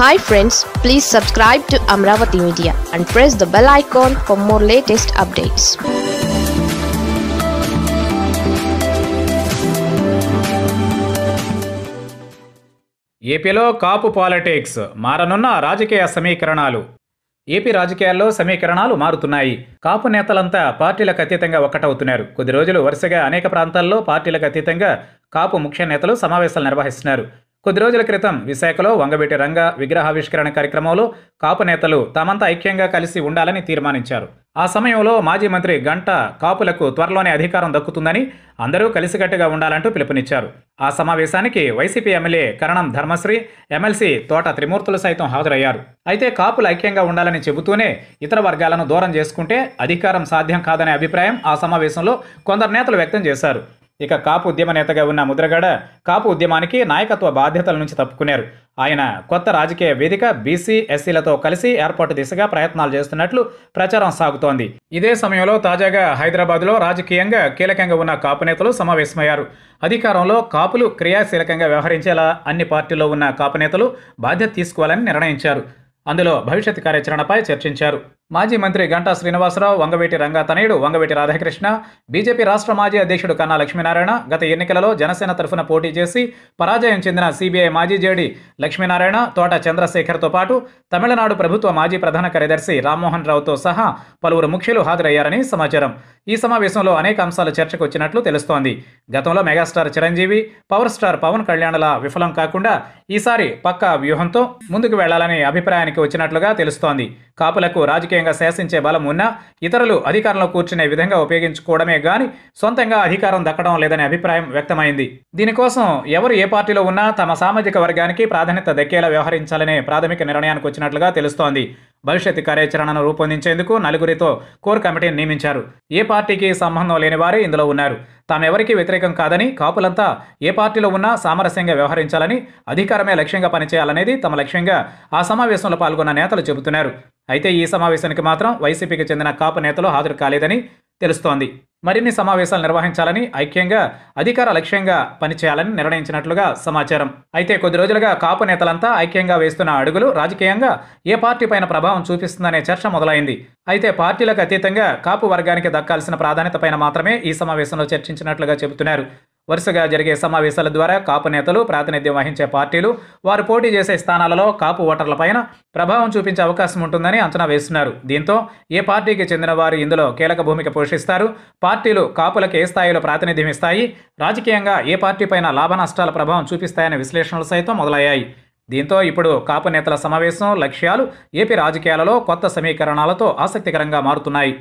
hi friends please subscribe to Amaravati media and press the bell icon for more latest updates ఏపీలో Kapu politics మారనున్న రాజకీయ సమీకరణాలు AP రాజకీయాల్లో సమీకరణాలు మారుతున్నాయి కాపు నేతలంతా పార్టీలకు అతీతంగా ఒక్కటవుతున్నారు కొద్ది రోజులు వరుసగా అనేక ప్రాంతాల్లో పార్టీలకు అతీతంగా కాపు ముఖ్య నేతలు సమావేశాలు నిర్వహిస్తున్నారు కొద్ది రోజుల క్రితం విశాఖలో వంగవీటి రంగ విగ్రహావిష్కరణ కార్యక్రమంలో కాపు నేతలు తమంతా ఐక్యంగా కలిసి ఉండాలని తీర్మానించారు ఆ సమయంలో మాజీ మంత్రి గంట కాపులకు త్వరలోనే అధికారం దక్కుతుందని అందరూ కలిసికట్టుగా ఉండాలంటూ పిలుపునిచ్చారు ఆ సమావేశానికి YCP MLA Karanam Dharmasri MLC Thota Trimurthulu సైతం హాజరయ్యారు అయితే కాపులు ఐక్యంగా ఉండాలని చెబుతూనే ఇతర వర్గాలను దూరం చేసుకుంటే అధికారం సాధ్యం కాదనే అభిప్రాయం ఆ సమావేశంలో కొందరు నేతలు వ్యక్తం చేశారు ఇక కాపు ఉద్యమ నేతగా ఉన్న ముద్రగడ కాపు ఉద్యమానికి నాయకత్వ బాధ్యతల నుంచి తప్పుకున్నారు ఆయన కొత్త రాజకీయ వేదిక బీసీ ఎస్సీలతో కలిసి ఏర్పాటు దిశగా ప్రయత్నాలు చేస్తున్నట్లు ప్రచారం సాగుతోంది ఇదే సమయంలో తాజాగా హైదరాబాద్లో రాజకీయంగా కీలకంగా ఉన్న కాపు నేతలు సమావేశమయ్యారు అధికారంలో కాపులు క్రియాశీలకంగా వ్యవహరించేలా అన్ని పార్టీల్లో ఉన్న కాపు నేతలు బాధ్యత తీసుకోవాలని నిర్ణయించారు అందులో భవిష్యత్ కార్యాచరణపై చర్చించారు మాజీ మంత్రి గంటా శ్రీనివాసరావు వంగవేటి రంగా తనయుడు వంగవేటి రాధాకృష్ణ బీజేపీ రాష్ట్ర మాజీ అధ్యక్షుడు కన్నా లక్ష్మీనారాయణ గత ఎన్నికలలో జనసేన తరఫున పోటీ చేసి పరాజయం చెందిన సీబీఐ మాజీ జేడి లక్ష్మీనారాయణ తోట చంద్రశేఖర్తో పాటు తమిళనాడు ప్రభుత్వ మాజీ ప్రధాన కార్యదర్శి రామ్మోహన్ రావుతో సహా పలువురు ముఖ్యులు హాజరయ్యారని సమాచారం ఈ సమావేశంలో అనేక అంశాలు చర్చకు వచ్చినట్లు తెలుస్తోంది గతంలో megastar Chiranjeevi power star Pawan కళ్యాణ్ల విఫలం కాకుండా ఈసారి పక్కా వ్యూహంతో ముందుకు వెళ్లాలనే అభిప్రాయానికి వచ్చినట్లుగా తెలుస్తోంది కాపులకు రాజకీయంగా శాసించే బలం ఉన్నా ఇతరులు అధికారంలో కూర్చునే విధంగా ఉపయోగించుకోవడమే గాని సొంతంగా అధికారం దక్కడం లేదనే అభిప్రాయం వ్యక్తమైంది దీనికోసం ఎవరు ఏ పార్టీలో ఉన్నా తమ సామాజిక వర్గానికి ప్రాధాన్యత దక్కేలా వ్యవహరించాలనే ప్రాథమిక నిర్ణయానికి వచ్చినట్లుగా తెలుస్తోంది భవిష్యత్ కార్యాచరణను రూపొందించేందుకు నలుగురితో కోర్ కమిటీని నియమించారు ఏ పార్టీకి సంబంధం లేని వారే ఇందులో ఉన్నారు తామెవరికీ వ్యతిరేకం కాదని కాపులంతా ఏ పార్టీలో ఉన్నా సామరస్యంగా వ్యవహరించాలని అధికారమే లక్ష్యంగా పనిచేయాలనేది తమ లక్ష్యంగా ఆ సమావేశంలో పాల్గొన్న నేతలు చెబుతున్నారు అయితే ఈ సమావేశానికి మాత్రం వైసీపీకి చెందిన కాపు నేతలు హాజరు కాలేదని తెలుస్తోంది మరిన్ని సమావేశాలు నిర్వహించాలని ఐక్యంగా అధికార లక్ష్యంగా పనిచేయాలని నిర్ణయించినట్లుగా సమాచారం అయితే కొద్ది రోజులుగా కాపు నేతలంతా ఐక్యంగా వేస్తున్న అడుగులు రాజకీయంగా ఏ పార్టీ పైన ప్రభావం చూపిస్తుందనే చర్చ మొదలైంది అయితే పార్టీలకు అతీతంగా కాపు వర్గానికి దక్కాల్సిన పైన మాత్రమే ఈ సమావేశంలో చర్చించినట్లుగా చెబుతున్నారు వరుసగా జరిగే సమావేశాల ద్వారా కాపు నేతలు ప్రాతినిధ్యం వహించే పార్టీలు వారు పోటీ చేసే స్థానాలలో కాపు ఓటర్లపైన ప్రభావం చూపించే అవకాశం ఉంటుందని అంచనా వేస్తున్నారు దీంతో ఏ పార్టీకి చెందిన వారు ఇందులో కీలక భూమిక పోషిస్తారు పార్టీలు కాపులకు ఏ స్థాయిలో ప్రాతినిధ్యం ఇస్తాయి రాజకీయంగా ఏ పార్టీపైన లాభ నష్టాల ప్రభావం చూపిస్తాయనే విశ్లేషణలు సైతం మొదలయ్యాయి దీంతో ఇప్పుడు కాపు నేతల సమావేశం లక్ష్యాలు ఏపీ రాజకీయాలలో కొత్త సమీకరణాలతో ఆసక్తికరంగా మారుతున్నాయి